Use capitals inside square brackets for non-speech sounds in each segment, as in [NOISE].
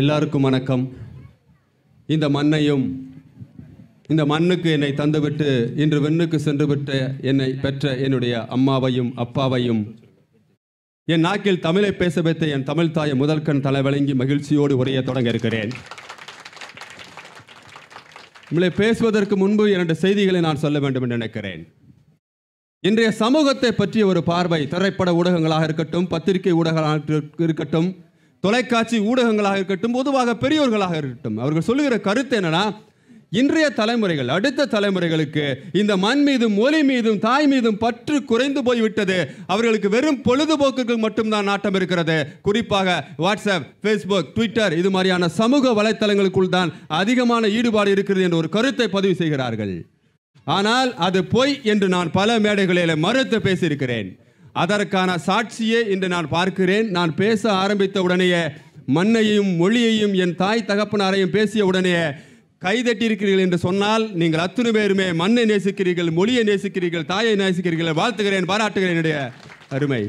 எல்லாருக்கும் வணக்கம் இந்த மண்ணையும் இந்த மண்ணுக்கு என்னை தந்துவிட்டு இன்று வெண்ணுக்கு விட்டு என்னை பெற்ற என்னுடைய அம்மாவையும் அப்பாவையும் என் நாக்கில் தமிழை பேச வைத்த என் தமிழ் தாயை முதல்கண் வழங்கி மகிழ்ச்சியோடு உரைய தொடங்க இருக்கிறேன் உங்களை பேசுவதற்கு முன்பு இரண்டு செய்திகளை நான் சொல்ல வேண்டும் என்று நினைக்கிறேன் இன்றைய சமூகத்தை பற்றிய ஒரு பார்வை திரைப்பட ஊடகங்களாக இருக்கட்டும் பத்திரிகை ஊடகங்களாக இருக்கட்டும் தொலைக்காட்சி ஊடகங்களாக இருக்கட்டும் பொதுவாக பெரியோர்களாக இருக்கட்டும் அவர்கள் சொல்லுகிற கருத்து என்னன்னா இன்றைய தலைமுறைகள் அடுத்த தலைமுறைகளுக்கு இந்த மண் மீதும் மொழி மீதும் தாய் மீதும் பற்று குறைந்து போய்விட்டது அவர்களுக்கு வெறும் பொழுதுபோக்குகள் மட்டும்தான் நாட்டம் இருக்கிறது குறிப்பாக வாட்ஸ்அப் ஃபேஸ்புக் ட்விட்டர் இது மாதிரியான சமூக வலைத்தளங்களுக்குள் தான் அதிகமான ஈடுபாடு இருக்கிறது என்ற ஒரு கருத்தை பதிவு செய்கிறார்கள் ஆனால் அது பொய் என்று நான் பல மேடைகளில் மறுத்து பேசியிருக்கிறேன் அதற்கான சாட்சியே இன்று நான் பார்க்கிறேன் நான் பேச ஆரம்பித்த உடனேயே மண்ணையும் மொழியையும் என் தாய் தகப்பனாரையும் பேசிய உடனே கைதட்டியிருக்கிறீர்கள் என்று சொன்னால் நீங்கள் அத்தனை பேருமே மண்ணை நேசிக்கிறீர்கள் மொழியை நேசிக்கிறீர்கள் தாயை நேசிக்கிறீர்கள் வாழ்த்துகிறேன் பாராட்டுகிறேன் என்னுடைய அருமை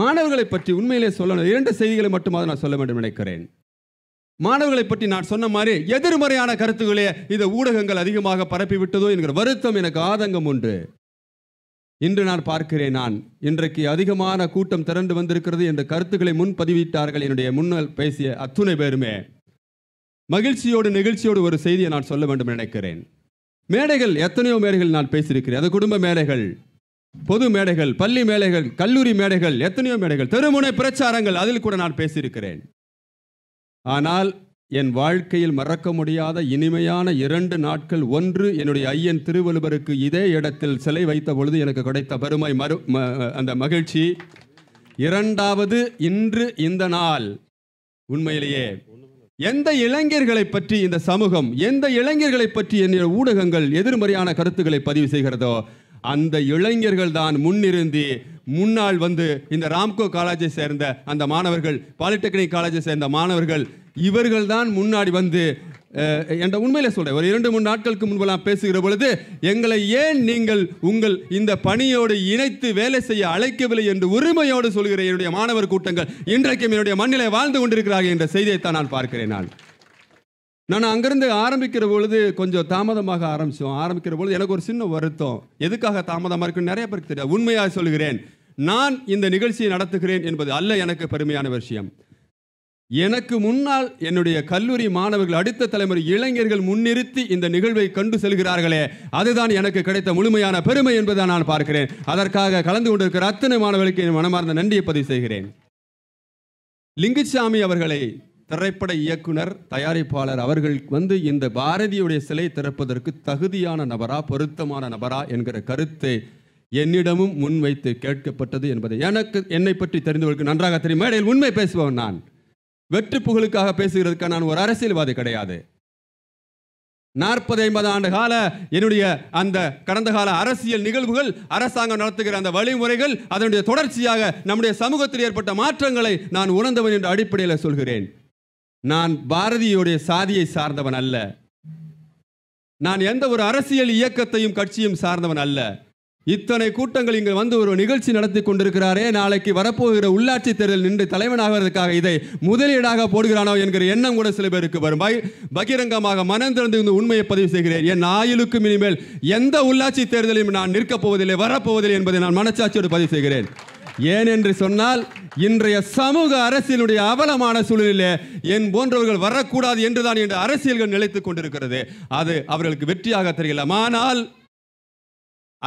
மாணவர்களை பற்றி உண்மையிலே சொல்லணும் இரண்டு செய்திகளை மட்டுமாவது நான் சொல்ல வேண்டும் நினைக்கிறேன் மாணவர்களை பற்றி நான் சொன்ன மாதிரி எதிர்மறையான கருத்துக்களே இதை ஊடகங்கள் அதிகமாக பரப்பிவிட்டதோ என்கிற வருத்தம் எனக்கு ஆதங்கம் உண்டு இன்று நான் பார்க்கிறேன் நான் இன்றைக்கு அதிகமான கூட்டம் திரண்டு வந்திருக்கிறது என்ற கருத்துக்களை முன்பதிவிட்டார்கள் என்னுடைய முன்னால் பேசிய அத்துணை பேருமே மகிழ்ச்சியோடு நிகழ்ச்சியோடு ஒரு செய்தியை நான் சொல்ல வேண்டும் நினைக்கிறேன் மேடைகள் எத்தனையோ மேடைகள் நான் பேசியிருக்கிறேன் அது குடும்ப மேடைகள் பொது மேடைகள் பள்ளி மேடைகள் கல்லூரி மேடைகள் எத்தனையோ மேடைகள் தெருமுனை பிரச்சாரங்கள் அதில் கூட நான் பேசியிருக்கிறேன் ஆனால் என் வாழ்க்கையில் மறக்க முடியாத இனிமையான இரண்டு நாட்கள் ஒன்று என்னுடைய ஐயன் திருவள்ளுவருக்கு இதே இடத்தில் சிலை வைத்த பொழுது எனக்கு கிடைத்த பெருமை மறு அந்த மகிழ்ச்சி இரண்டாவது இன்று இந்த நாள் உண்மையிலேயே எந்த இளைஞர்களை பற்றி இந்த சமூகம் எந்த இளைஞர்களை பற்றி என்னுடைய ஊடகங்கள் எதிர்மறையான கருத்துக்களை பதிவு செய்கிறதோ அந்த இளைஞர்கள் தான் முன்னிருந்து முன்னாள் வந்து இந்த ராம்கோ காலேஜை சேர்ந்த அந்த மாணவர்கள் பாலிடெக்னிக் காலேஜை சேர்ந்த மாணவர்கள் இவர்கள் தான் முன்னாடி வந்து என்ற உண்மையில சொல்றேன் ஒரு இரண்டு மூணு நாட்களுக்கு முன்பெல்லாம் பேசுகிற பொழுது எங்களை ஏன் நீங்கள் உங்கள் இந்த பணியோடு இணைத்து வேலை செய்ய அழைக்கவில்லை என்று உரிமையோடு சொல்கிற என்னுடைய மாணவர் கூட்டங்கள் இன்றைக்கும் என்னுடைய மண்ணிலே வாழ்ந்து கொண்டிருக்கிறார்கள் என்ற செய்தியைத்தான் நான் பார்க்கிறேன் நான் நான் அங்கேருந்து ஆரம்பிக்கிற பொழுது கொஞ்சம் தாமதமாக ஆரம்பித்தோம் ஆரம்பிக்கிற பொழுது எனக்கு ஒரு சின்ன வருத்தம் எதுக்காக தாமதமாக இருக்குன்னு நிறைய பேருக்கு தெரியாது உண்மையாக சொல்கிறேன் நான் இந்த நிகழ்ச்சியை நடத்துகிறேன் என்பது அல்ல எனக்கு பெருமையான விஷயம் எனக்கு முன்னால் என்னுடைய கல்லூரி மாணவர்கள் அடுத்த தலைமுறை இளைஞர்கள் முன்னிறுத்தி இந்த நிகழ்வை கண்டு செல்கிறார்களே அதுதான் எனக்கு கிடைத்த முழுமையான பெருமை என்பதை நான் பார்க்கிறேன் அதற்காக கலந்து கொண்டிருக்கிற அத்தனை மாணவர்களுக்கு என் மனமார்ந்த நன்றியை பதிவு செய்கிறேன் லிங்குசாமி அவர்களை திரைப்பட இயக்குனர் தயாரிப்பாளர் அவர்கள் வந்து இந்த பாரதியுடைய சிலை திறப்பதற்கு தகுதியான நபரா பொருத்தமான நபரா என்கிற கருத்தை என்னிடமும் முன்வைத்து கேட்கப்பட்டது என்பதை எனக்கு என்னை பற்றி தெரிந்தவர்களுக்கு நன்றாக தெரியும் மேடையில் உண்மை பேசுபவன் நான் வெற்றி புகழுக்காக பேசுகிறதுக்காக நான் ஒரு அரசியல்வாதி கிடையாது நாற்பது ஐம்பது ஆண்டு கால என்னுடைய அந்த கடந்த கால அரசியல் நிகழ்வுகள் அரசாங்கம் நடத்துகிற அந்த வழிமுறைகள் அதனுடைய தொடர்ச்சியாக நம்முடைய சமூகத்தில் ஏற்பட்ட மாற்றங்களை நான் உணர்ந்தவன் என்ற அடிப்படையில் சொல்கிறேன் நான் பாரதியுடைய சாதியை சார்ந்தவன் அல்ல நான் எந்த ஒரு அரசியல் இயக்கத்தையும் கட்சியும் சார்ந்தவன் அல்ல இத்தனை கூட்டங்கள் இங்கு வந்து ஒரு நிகழ்ச்சி நடத்தி கொண்டிருக்கிறாரே நாளைக்கு வரப்போகிற உள்ளாட்சி தேர்தல் நின்று தலைவனாகிறதுக்காக இதை முதலீடாக போடுகிறானோ என்கிற எண்ணம் கூட சில பேருக்கு வரும் பகிரங்கமாக மனம் திறந்து இந்த உண்மையை பதிவு செய்கிறேன் என் ஆயுளுக்கு இனிமேல் எந்த உள்ளாட்சி தேர்தலையும் நான் நிற்கப் போவதில்லை வரப்போவதில்லை என்பதை நான் மனச்சாட்சியோடு பதிவு செய்கிறேன் ஏன் என்று சொன்னால் இன்றைய சமூக அரசியலுடைய அவலமான சூழலிலே என் போன்றவர்கள் வரக்கூடாது என்றுதான் என்று அரசியல்கள் நிலைத்துக் கொண்டிருக்கிறது அது அவர்களுக்கு வெற்றியாக தெரியலாம் ஆனால்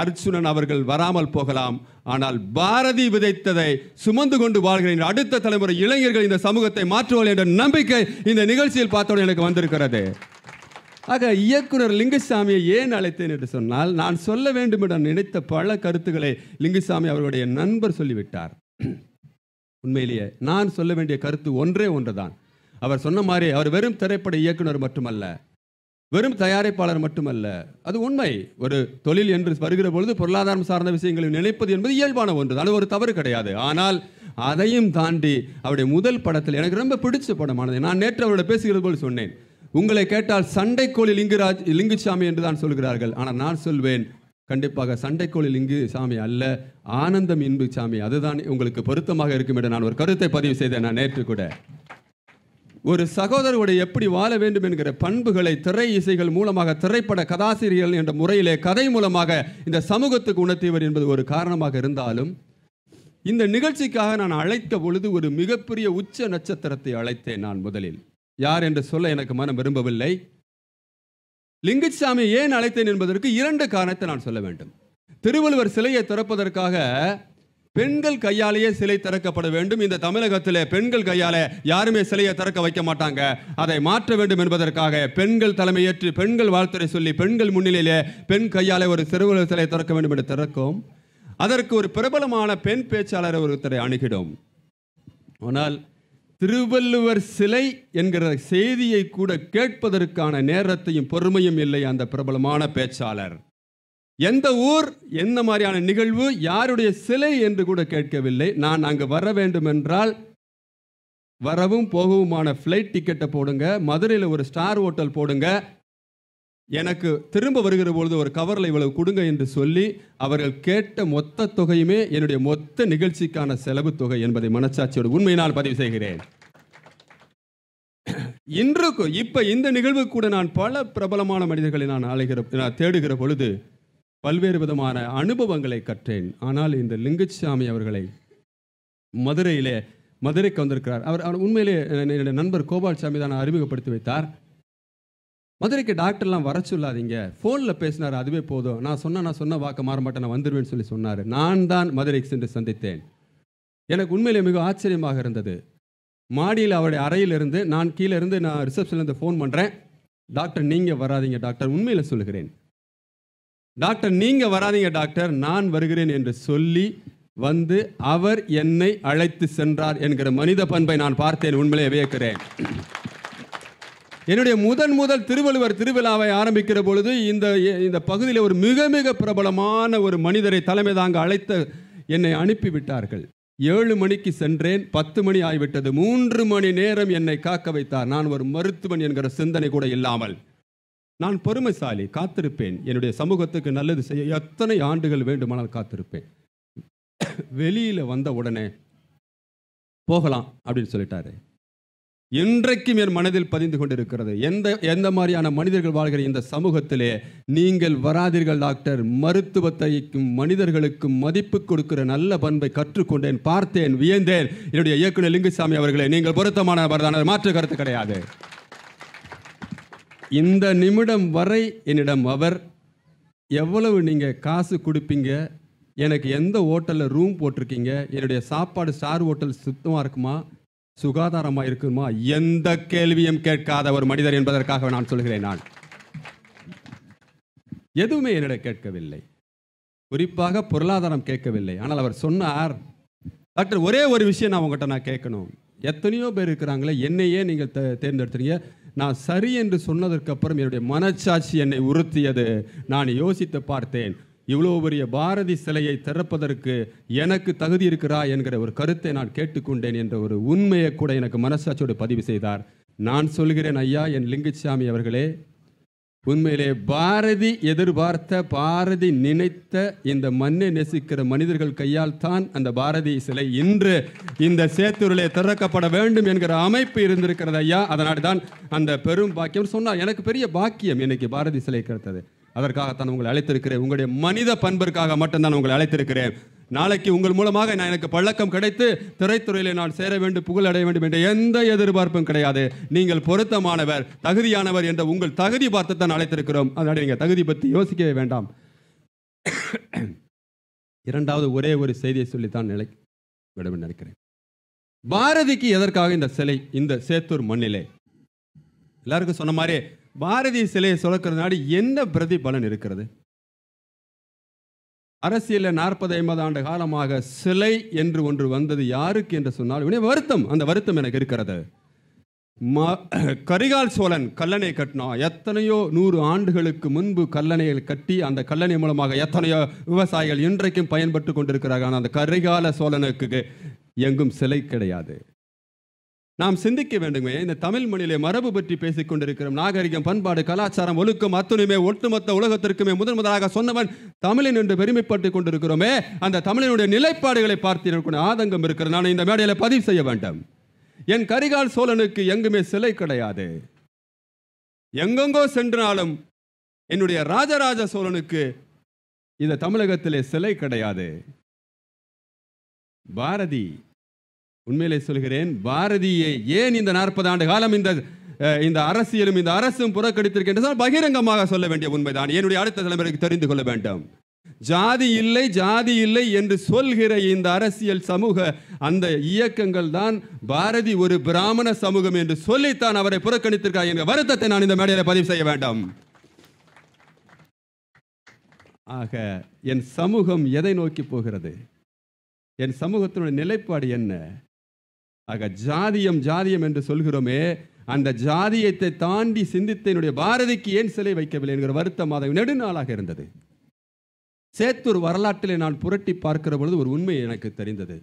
அர்ச்சுனன் அவர்கள் வராமல் போகலாம் ஆனால் பாரதி விதைத்ததை சுமந்து கொண்டு வாழ்கிற அடுத்த தலைமுறை இளைஞர்கள் இந்த சமூகத்தை மாற்றுவார்கள் என்ற நம்பிக்கை இந்த நிகழ்ச்சியில் பார்த்தோட எனக்கு வந்திருக்கிறது ஆக இயக்குனர் லிங்குசாமியை ஏன் அழைத்தேன் என்று சொன்னால் நான் சொல்ல வேண்டும் என நினைத்த பல கருத்துக்களை லிங்குசாமி அவருடைய நண்பர் சொல்லிவிட்டார் உண்மையிலேயே நான் சொல்ல வேண்டிய கருத்து ஒன்றே ஒன்றுதான் அவர் சொன்ன மாதிரி அவர் வெறும் திரைப்பட இயக்குனர் மட்டுமல்ல வெறும் தயாரிப்பாளர் மட்டுமல்ல அது உண்மை ஒரு தொழில் என்று வருகிற பொழுது பொருளாதாரம் சார்ந்த விஷயங்களை நினைப்பது என்பது இயல்பான ஒன்று அது ஒரு தவறு கிடையாது ஆனால் அதையும் தாண்டி அவருடைய முதல் படத்தில் எனக்கு ரொம்ப பிடிச்ச படமானது நான் நேற்று அவரோட பேசுகிறது போல் சொன்னேன் உங்களை கேட்டால் சண்டைக்கோழி லிங்கராஜ் லிங்குசாமி என்று தான் சொல்கிறார்கள் ஆனால் நான் சொல்வேன் கண்டிப்பாக சண்டைக்கோளில் இங்கு சாமி அல்ல ஆனந்தம் இன்பு சாமி அதுதான் உங்களுக்கு பொருத்தமாக இருக்கும் என்று நான் ஒரு கருத்தை பதிவு செய்தேன் நான் நேற்று கூட ஒரு சகோதரருடைய எப்படி வாழ வேண்டும் என்கிற பண்புகளை திரை இசைகள் மூலமாக திரைப்பட கதாசிரியர்கள் என்ற முறையிலே கதை மூலமாக இந்த சமூகத்துக்கு உணர்த்தியவர் என்பது ஒரு காரணமாக இருந்தாலும் இந்த நிகழ்ச்சிக்காக நான் அழைத்த பொழுது ஒரு மிகப்பெரிய உச்ச நட்சத்திரத்தை அழைத்தேன் நான் முதலில் யார் என்று சொல்ல எனக்கு மனம் விரும்பவில்லை லிங்கசாமி ஏன் அழைத்தேன் என்பதற்கு இரண்டு காரணத்தை நான் சொல்ல வேண்டும் திருவள்ளுவர் சிலையை திறப்பதற்காக பெண்கள் கையாலேயே சிலை திறக்கப்பட வேண்டும் இந்த தமிழகத்தில் பெண்கள் கையாலே யாருமே சிலையை திறக்க வைக்க மாட்டாங்க அதை மாற்ற வேண்டும் என்பதற்காக பெண்கள் தலைமையேற்று பெண்கள் வாழ்த்துறை சொல்லி பெண்கள் முன்னிலையிலே பெண் கையாலே ஒரு திருவள்ளுவர் சிலையை திறக்க வேண்டும் என்று திறக்கும் அதற்கு ஒரு பிரபலமான பெண் பேச்சாளர் ஒருத்தரை அணுகிடும் ஆனால் திருவள்ளுவர் சிலை என்கிற செய்தியை கூட கேட்பதற்கான நேரத்தையும் பொறுமையும் இல்லை அந்த பிரபலமான பேச்சாளர் எந்த ஊர் எந்த மாதிரியான நிகழ்வு யாருடைய சிலை என்று கூட கேட்கவில்லை நான் அங்கு வர வேண்டும் என்றால் வரவும் போகவுமான ஃப்ளைட் டிக்கெட்டை போடுங்க மதுரையில் ஒரு ஸ்டார் ஹோட்டல் போடுங்க எனக்கு திரும்ப வருகிற பொழுது ஒரு கவரில் இவ்வளவு கொடுங்க என்று சொல்லி அவர்கள் கேட்ட மொத்த தொகையுமே என்னுடைய மொத்த நிகழ்ச்சிக்கான செலவு தொகை என்பதை மனச்சாட்சியோடு உண்மையினால் பதிவு செய்கிறேன் இன்றுக்கு இப்போ இந்த நிகழ்வு கூட நான் பல பிரபலமான மனிதர்களை நான் அழைகிற நான் தேடுகிற பொழுது பல்வேறு விதமான அனுபவங்களை கற்றேன் ஆனால் இந்த லிங்கச்சாமி அவர்களை மதுரையிலே மதுரைக்கு வந்திருக்கிறார் அவர் அவர் உண்மையிலே என்னுடைய நண்பர் கோபால் சாமி தான் அறிமுகப்படுத்தி வைத்தார் மதுரைக்கு டாக்டர்லாம் வர சொல்லாதீங்க ஃபோனில் பேசினார் அதுவே போதும் நான் சொன்ன நான் சொன்ன வாக்க மாற மாட்டேன் நான் வந்துடுவேன்னு சொல்லி சொன்னார் நான் தான் மதுரைக்கு சென்று சந்தித்தேன் எனக்கு உண்மையிலே மிக ஆச்சரியமாக இருந்தது மாடியில் அவருடைய அறையிலிருந்து நான் கீழே இருந்து நான் ரிசப்ஷன்லேருந்து ஃபோன் பண்ணுறேன் டாக்டர் நீங்கள் வராதிங்க டாக்டர் உண்மையில் சொல்கிறேன் டாக்டர் நீங்கள் வராதிங்க டாக்டர் நான் வருகிறேன் என்று சொல்லி வந்து அவர் என்னை அழைத்து சென்றார் என்கிற மனித பண்பை நான் பார்த்தேன் உண்மையிலே வியக்கிறேன் என்னுடைய முதன் முதல் திருவள்ளுவர் திருவிழாவை ஆரம்பிக்கிற பொழுது இந்த இந்த பகுதியில் ஒரு மிக மிக பிரபலமான ஒரு மனிதரை தலைமை தாங்க அழைத்த என்னை அனுப்பிவிட்டார்கள் ஏழு மணிக்கு சென்றேன் பத்து மணி ஆகிவிட்டது மூன்று மணி நேரம் என்னை காக்க வைத்தார் நான் ஒரு மருத்துவன் என்கிற சிந்தனை கூட இல்லாமல் நான் பொறுமைசாலி காத்திருப்பேன் என்னுடைய சமூகத்துக்கு நல்லது செய்ய எத்தனை ஆண்டுகள் வேண்டுமானால் காத்திருப்பேன் [COUGHS] வெளியில் வந்த உடனே போகலாம் அப்படின்னு சொல்லிட்டாரு இன்றைக்கும் என் மனதில் பதிந்து கொண்டிருக்கிறது எந்த எந்த மாதிரியான மனிதர்கள் வாழ்கிற இந்த சமூகத்திலே நீங்கள் வராதீர்கள் டாக்டர் மருத்துவத்தைக்கும் மனிதர்களுக்கும் மதிப்பு கொடுக்கிற நல்ல பண்பை கற்றுக்கொண்டேன் பார்த்தேன் வியந்தேன் என்னுடைய இயக்குநர் லிங்குசாமி அவர்களே நீங்கள் பொருத்தமானவர்தான் மாற்று கருத்து கிடையாது இந்த நிமிடம் வரை என்னிடம் அவர் எவ்வளவு நீங்கள் காசு கொடுப்பீங்க எனக்கு எந்த ஹோட்டலில் ரூம் போட்டிருக்கீங்க என்னுடைய சாப்பாடு ஸ்டார் ஹோட்டல் சுத்தமாக இருக்குமா சுகாதாரமாக இருக்குமா எந்த கேள்வியும் கேட்காத ஒரு மனிதர் என்பதற்காக நான் சொல்கிறேன் நான் எதுவுமே என்னிடம் கேட்கவில்லை குறிப்பாக பொருளாதாரம் கேட்கவில்லை ஆனால் அவர் சொன்னார் டாக்டர் ஒரே ஒரு விஷயம் நான் உங்கள்கிட்ட நான் கேட்கணும் எத்தனையோ பேர் இருக்கிறாங்களே என்னையே நீங்கள் தே தேர்ந்தெடுத்துறீங்க நான் சரி என்று சொன்னதற்கு அப்புறம் என்னுடைய மனச்சாட்சி என்னை உறுத்தியது நான் யோசித்து பார்த்தேன் இவ்வளோ பெரிய பாரதி சிலையை திறப்பதற்கு எனக்கு தகுதி இருக்கிறா என்கிற ஒரு கருத்தை நான் கேட்டுக்கொண்டேன் என்ற ஒரு உண்மையை கூட எனக்கு மனசாட்சியோடு பதிவு செய்தார் நான் சொல்கிறேன் ஐயா என் லிங்குச்சாமி அவர்களே உண்மையிலே பாரதி எதிர்பார்த்த பாரதி நினைத்த இந்த மண்ணை நெசிக்கிற மனிதர்கள் கையால் தான் அந்த பாரதி சிலை இன்று இந்த சேத்தூரிலே திறக்கப்பட வேண்டும் என்கிற அமைப்பு இருந்திருக்கிறது ஐயா அதனால் தான் அந்த பெரும் பாக்கியம் சொன்னால் எனக்கு பெரிய பாக்கியம் இன்னைக்கு பாரதி சிலை கிடைத்தது அதற்காகத்தான் உங்களை அழைத்திருக்கிறேன் உங்களுடைய மனித பண்பிற்காக மட்டும்தான் உங்களை அழைத்திருக்கிறேன் நாளைக்கு உங்கள் மூலமாக நான் எனக்கு பழக்கம் கிடைத்து திரைத்துறையிலே நான் சேர வேண்டும் புகழ் அடைய வேண்டும் என்ற எந்த எதிர்பார்ப்பும் கிடையாது நீங்கள் பொருத்தமானவர் தகுதியானவர் என்ற உங்கள் தகுதி பார்த்து தான் அழைத்திருக்கிறோம் அதனால் நீங்கள் தகுதி பற்றி யோசிக்கவே வேண்டாம் இரண்டாவது ஒரே ஒரு செய்தியை சொல்லித்தான் நிலை விடவும் நினைக்கிறேன் பாரதிக்கு எதற்காக இந்த சிலை இந்த சேத்தூர் மண்ணிலே எல்லாருக்கும் சொன்ன மாதிரி பாரதி சிலையை சுழக்கிறதுனாடி என்ன பிரதிபலன் இருக்கிறது அரசியலில் நாற்பது ஐம்பது ஆண்டு காலமாக சிலை என்று ஒன்று வந்தது யாருக்கு என்று சொன்னால் உடனே வருத்தம் அந்த வருத்தம் எனக்கு இருக்கிறது ம கரிகால் சோழன் கல்லணை கட்டினா எத்தனையோ நூறு ஆண்டுகளுக்கு முன்பு கல்லணைகள் கட்டி அந்த கல்லணை மூலமாக எத்தனையோ விவசாயிகள் இன்றைக்கும் பயன்பட்டு கொண்டிருக்கிறார்கள் ஆனால் அந்த கரிகால சோழனுக்கு எங்கும் சிலை கிடையாது நாம் சிந்திக்க வேண்டுமே இந்த தமிழ் மொழியிலே மரபு பற்றி பேசிக் கொண்டிருக்கிறோம் நாகரிகம் பண்பாடு கலாச்சாரம் ஒழுக்கம் அத்துணையுமே ஒட்டுமொத்த உலகத்திற்குமே முதன் முதலாக சொன்னவன் தமிழன் என்று பெருமைப்பட்டுக் கொண்டிருக்கிறோமே அந்த தமிழனுடைய நிலைப்பாடுகளை பார்த்து ஆதங்கம் இருக்கிறது நான் இந்த மேடையில் பதிவு செய்ய வேண்டும் என் கரிகால் சோழனுக்கு எங்குமே சிலை கிடையாது எங்கெங்கோ சென்றாலும் என்னுடைய ராஜராஜ சோழனுக்கு இந்த தமிழகத்திலே சிலை கிடையாது பாரதி உண்மையிலே சொல்கிறேன் பாரதியை ஏன் இந்த நாற்பது ஆண்டு காலம் இந்த இந்த அரசியலும் இந்த அரசும் புறக்கணித்திருக்கின்றது பகிரங்கமாக சொல்ல வேண்டிய உண்மைதான் என்னுடைய அடுத்த தலைமுறைக்கு தெரிந்து கொள்ள வேண்டும் ஜாதி இல்லை ஜாதி இல்லை என்று சொல்கிற இந்த அரசியல் சமூக அந்த இயக்கங்கள் தான் பாரதி ஒரு பிராமண சமூகம் என்று சொல்லித்தான் அவரை புறக்கணித்திருக்கார் என்ற வருத்தத்தை நான் இந்த மேடையில் பதிவு செய்ய வேண்டும் ஆக என் சமூகம் எதை நோக்கி போகிறது என் சமூகத்தினுடைய நிலைப்பாடு என்ன ஆக ஜாதியம் ஜாதியம் என்று சொல்கிறோமே அந்த ஜாதியத்தை தாண்டி சிந்தித்த என்னுடைய பாரதிக்கு ஏன் சிலை வைக்கவில்லை என்கிற வருத்தம் அதை நெடுநாளாக இருந்தது சேத்தூர் வரலாற்றிலே நான் புரட்டி பார்க்கிற பொழுது ஒரு உண்மை எனக்கு தெரிந்தது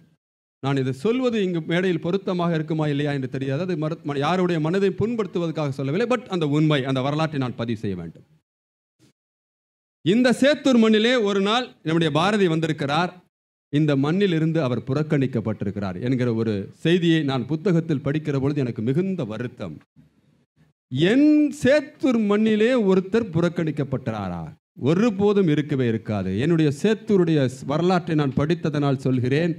நான் இதை சொல்வது இங்கு மேடையில் பொருத்தமாக இருக்குமா இல்லையா என்று தெரியாது அது யாருடைய மனதை புண்படுத்துவதற்காக சொல்லவில்லை பட் அந்த உண்மை அந்த வரலாற்றை நான் பதிவு செய்ய வேண்டும் இந்த சேத்தூர் மண்ணிலே ஒரு நாள் நம்முடைய பாரதி வந்திருக்கிறார் இந்த மண்ணிலிருந்து அவர் புறக்கணிக்கப்பட்டிருக்கிறார் என்கிற ஒரு செய்தியை நான் புத்தகத்தில் படிக்கிற பொழுது எனக்கு மிகுந்த வருத்தம் என் சேத்தூர் மண்ணிலே ஒருத்தர் புறக்கணிக்கப்பட்டாரா ஒருபோதும் இருக்கவே இருக்காது என்னுடைய சேத்தூருடைய வரலாற்றை நான் படித்ததனால் சொல்கிறேன்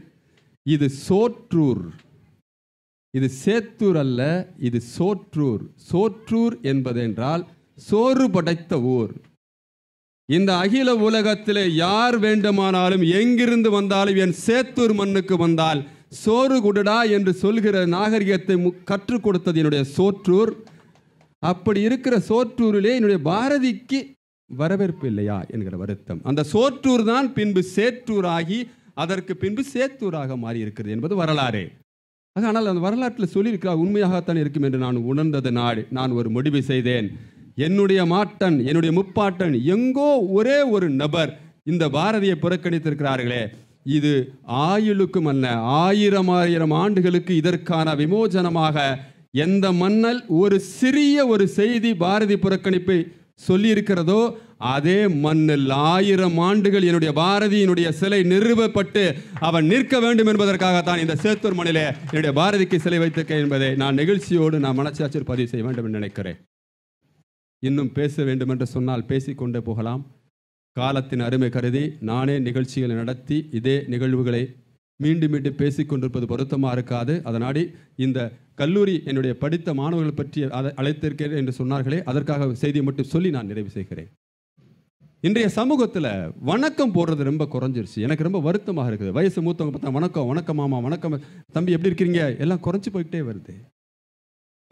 இது சோற்றூர் இது சேத்தூர் அல்ல இது சோற்றூர் சோற்றூர் என்பதென்றால் சோறு படைத்த ஊர் இந்த அகில உலகத்தில் யார் வேண்டுமானாலும் எங்கிருந்து வந்தாலும் என் சேத்தூர் மண்ணுக்கு வந்தால் சோறு குடுடா என்று சொல்கிற நாகரிகத்தை கற்றுக் கொடுத்தது என்னுடைய சோற்றூர் அப்படி இருக்கிற சோற்றூரிலே என்னுடைய பாரதிக்கு வரவேற்பு இல்லையா என்கிற வருத்தம் அந்த சோற்றூர் தான் பின்பு சேற்றூராகி அதற்கு பின்பு சேத்தூராக மாறியிருக்கிறது என்பது வரலாறு ஆனால் அந்த வரலாற்றில் சொல்லியிருக்கிறார் உண்மையாகத்தான் இருக்கும் என்று நான் உணர்ந்தது நாடு நான் ஒரு முடிவு செய்தேன் என்னுடைய மாட்டன் என்னுடைய முப்பாட்டன் எங்கோ ஒரே ஒரு நபர் இந்த பாரதியை புறக்கணித்திருக்கிறார்களே இது ஆயுளுக்கும் அல்ல ஆயிரம் ஆயிரம் ஆண்டுகளுக்கு இதற்கான விமோசனமாக எந்த மன்னல் ஒரு சிறிய ஒரு செய்தி பாரதி புறக்கணிப்பை சொல்லியிருக்கிறதோ அதே மண்ணில் ஆயிரம் ஆண்டுகள் என்னுடைய பாரதியினுடைய சிலை நிறுவப்பட்டு அவன் நிற்க வேண்டும் என்பதற்காகத்தான் இந்த சேத்தூர் மண்ணிலே என்னுடைய பாரதிக்கு சிலை வைத்திருக்கேன் என்பதை நான் நிகழ்ச்சியோடு நான் மனசாட்சியில் பதிவு செய்ய வேண்டும் என்று நினைக்கிறேன் இன்னும் பேச வேண்டுமென்று சொன்னால் பேசிக்கொண்டே போகலாம் காலத்தின் அருமை கருதி நானே நிகழ்ச்சிகளை நடத்தி இதே நிகழ்வுகளை மீண்டும் மீண்டும் பேசிக்கொண்டிருப்பது பொருத்தமாக இருக்காது அதனாடி இந்த கல்லூரி என்னுடைய படித்த மாணவர்கள் பற்றி அதை அழைத்திருக்கிறேன் என்று சொன்னார்களே அதற்காக செய்தியை மட்டும் சொல்லி நான் நிறைவு செய்கிறேன் இன்றைய சமூகத்தில் வணக்கம் போடுறது ரொம்ப குறைஞ்சிருச்சு எனக்கு ரொம்ப வருத்தமாக இருக்குது வயசு மூத்தவங்க பார்த்தா வணக்கம் வணக்கம் மாமா வணக்கம் தம்பி எப்படி இருக்கிறீங்க எல்லாம் குறைஞ்சி போயிட்டே வருது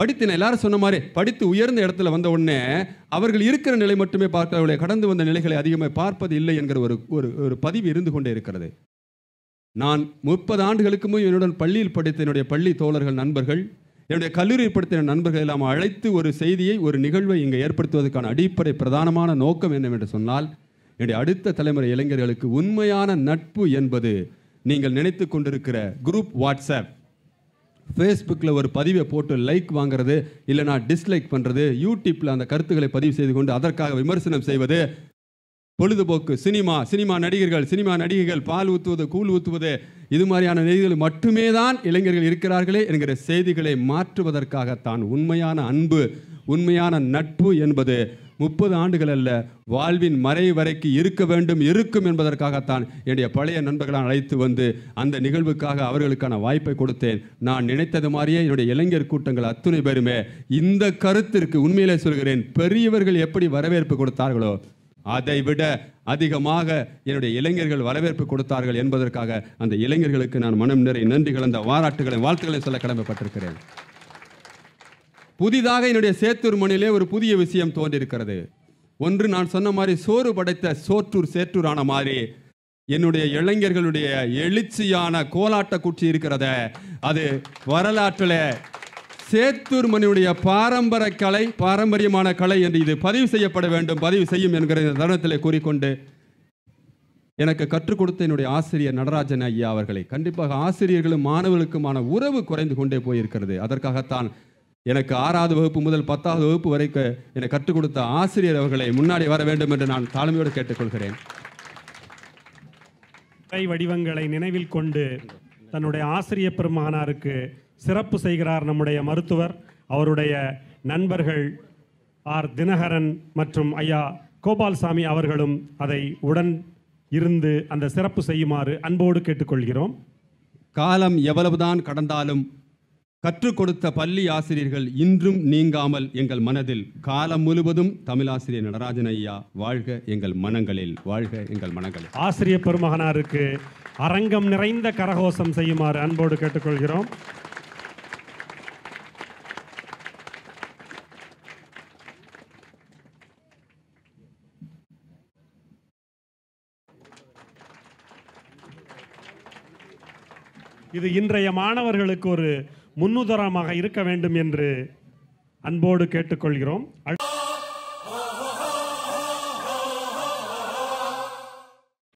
படித்தின எல்லாரும் சொன்ன மாதிரி படித்து உயர்ந்த இடத்துல வந்த உடனே அவர்கள் இருக்கிற நிலை மட்டுமே பார்க்கிறவர்களை கடந்து வந்த நிலைகளை அதிகமாக பார்ப்பது இல்லை என்கிற ஒரு ஒரு ஒரு பதிவு இருந்து கொண்டே இருக்கிறது நான் முப்பது ஆண்டுகளுக்கு முன் என்னுடன் பள்ளியில் படித்த என்னுடைய பள்ளி தோழர்கள் நண்பர்கள் என்னுடைய கல்லூரியில் படித்த நண்பர்கள் எல்லாம் அழைத்து ஒரு செய்தியை ஒரு நிகழ்வை இங்கே ஏற்படுத்துவதற்கான அடிப்படை பிரதானமான நோக்கம் என்னவென்று சொன்னால் என்னுடைய அடுத்த தலைமுறை இளைஞர்களுக்கு உண்மையான நட்பு என்பது நீங்கள் நினைத்து கொண்டிருக்கிற குரூப் வாட்ஸ்அப் ஃபேஸ்புக்கில் ஒரு பதிவை போட்டு லைக் வாங்குறது இல்லைனா டிஸ்லைக் பண்ணுறது யூடியூப்பில் அந்த கருத்துக்களை பதிவு செய்து கொண்டு அதற்காக விமர்சனம் செய்வது பொழுதுபோக்கு சினிமா சினிமா நடிகர்கள் சினிமா நடிகைகள் பால் ஊற்றுவது கூழ் ஊற்றுவது இது மாதிரியான நெய்திகள் மட்டுமே தான் இளைஞர்கள் இருக்கிறார்களே என்கிற செய்திகளை மாற்றுவதற்காகத்தான் உண்மையான அன்பு உண்மையான நட்பு என்பது முப்பது ஆண்டுகள் அல்ல வாழ்வின் மறை வரைக்கு இருக்க வேண்டும் இருக்கும் என்பதற்காகத்தான் என்னுடைய பழைய நண்பர்களால் அழைத்து வந்து அந்த நிகழ்வுக்காக அவர்களுக்கான வாய்ப்பை கொடுத்தேன் நான் நினைத்தது மாதிரியே என்னுடைய இளைஞர் கூட்டங்கள் அத்துணை பேருமே இந்த கருத்திற்கு உண்மையிலே சொல்கிறேன் பெரியவர்கள் எப்படி வரவேற்பு கொடுத்தார்களோ அதை விட அதிகமாக என்னுடைய இளைஞர்கள் வரவேற்பு கொடுத்தார்கள் என்பதற்காக அந்த இளைஞர்களுக்கு நான் மனம் நிறை நன்றி கலந்த வாராட்டுகளை வாழ்த்துக்களை சொல்ல கடமைப்பட்டிருக்கிறேன் புதிதாக என்னுடைய சேத்தூர் மண்ணிலே ஒரு புதிய விஷயம் தோன்றியிருக்கிறது ஒன்று நான் சொன்ன மாதிரி சோறு படைத்த சோற்றூர் சேற்றூர் ஆன மாதிரி என்னுடைய இளைஞர்களுடைய எழுச்சியான கோலாட்ட குச்சி இருக்கிறத அது வரலாற்றில் சேத்தூர் மணியுடைய பாரம்பரிய கலை பாரம்பரியமான கலை என்று இது பதிவு செய்யப்பட வேண்டும் பதிவு செய்யும் என்கிற தருணத்தில் கூறிக்கொண்டு எனக்கு கற்றுக் கொடுத்த என்னுடைய ஆசிரியர் நடராஜன் ஐயா அவர்களை கண்டிப்பாக ஆசிரியர்களும் மாணவர்களுக்குமான உறவு குறைந்து கொண்டே போயிருக்கிறது அதற்காகத்தான் எனக்கு ஆறாவது வகுப்பு முதல் பத்தாவது வகுப்பு வரைக்கும் எனக்கு கற்றுக் கொடுத்த ஆசிரியர் அவர்களை முன்னாடி வர வேண்டும் என்று நான் தாழ்மையோடு கேட்டுக்கொள்கிறேன் கலை வடிவங்களை நினைவில் கொண்டு தன்னுடைய ஆசிரிய பெருமானாருக்கு சிறப்பு செய்கிறார் நம்முடைய மருத்துவர் அவருடைய நண்பர்கள் ஆர் தினகரன் மற்றும் ஐயா கோபால்சாமி அவர்களும் அதை உடன் இருந்து அந்த சிறப்பு செய்யுமாறு அன்போடு கேட்டுக்கொள்கிறோம் காலம் எவ்வளவுதான் கடந்தாலும் கற்றுக் கொடுத்த பள்ளி ஆசிரியர்கள் இன்றும் நீங்காமல் எங்கள் மனதில் காலம் முழுவதும் தமிழாசிரியர் நடராஜன் ஐயா வாழ்க எங்கள் மனங்களில் வாழ்க எங்கள் மனங்களில் ஆசிரியர் பெருமகனாருக்கு அரங்கம் நிறைந்த கரகோஷம் செய்யுமாறு அன்போடு கேட்டுக்கொள்கிறோம் இது இன்றைய மாணவர்களுக்கு ஒரு முன்னுதாரணமாக இருக்க வேண்டும் என்று அன்போடு கேட்டுக்கொள்கிறோம்